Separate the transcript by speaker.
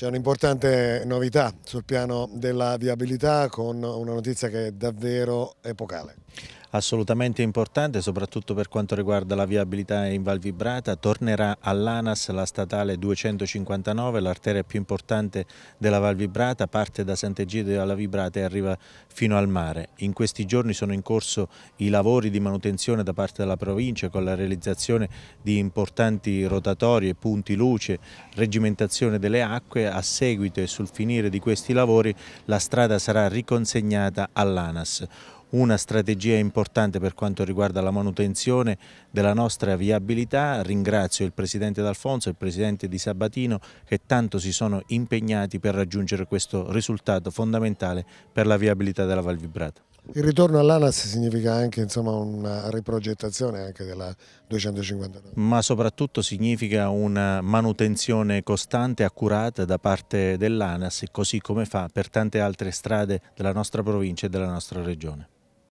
Speaker 1: C'è un'importante novità sul piano della viabilità con una notizia che è davvero epocale.
Speaker 2: Assolutamente importante, soprattutto per quanto riguarda la viabilità in Val Vibrata. Tornerà all'ANAS la statale 259, l'arteria più importante della Val Vibrata, parte da Sant'Egidio alla Vibrata e arriva fino al mare. In questi giorni sono in corso i lavori di manutenzione da parte della provincia con la realizzazione di importanti rotatorie, punti luce, reggimentazione delle acque a seguito e sul finire di questi lavori la strada sarà riconsegnata all'ANAS una strategia importante per quanto riguarda la manutenzione della nostra viabilità. Ringrazio il Presidente D'Alfonso e il Presidente Di Sabatino che tanto si sono impegnati per raggiungere questo risultato fondamentale per la viabilità della Val Vibrata.
Speaker 1: Il ritorno all'ANAS significa anche insomma, una riprogettazione anche della 259.
Speaker 2: Ma soprattutto significa una manutenzione costante, accurata da parte dell'ANAS, così come fa per tante altre strade della nostra provincia e della nostra regione.